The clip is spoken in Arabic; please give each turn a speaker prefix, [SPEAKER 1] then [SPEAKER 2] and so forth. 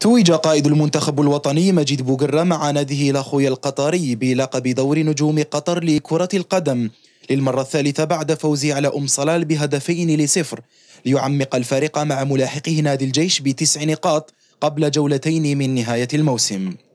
[SPEAKER 1] توج قائد المنتخب الوطني مجيد بوغرة مع ناديه الأخوي القطري بلقب دور نجوم قطر لكرة القدم للمرة الثالثة بعد فوزه على أم صلال بهدفين لصفر ليعمق الفارق مع ملاحقه نادي الجيش بتسع نقاط قبل جولتين من نهاية الموسم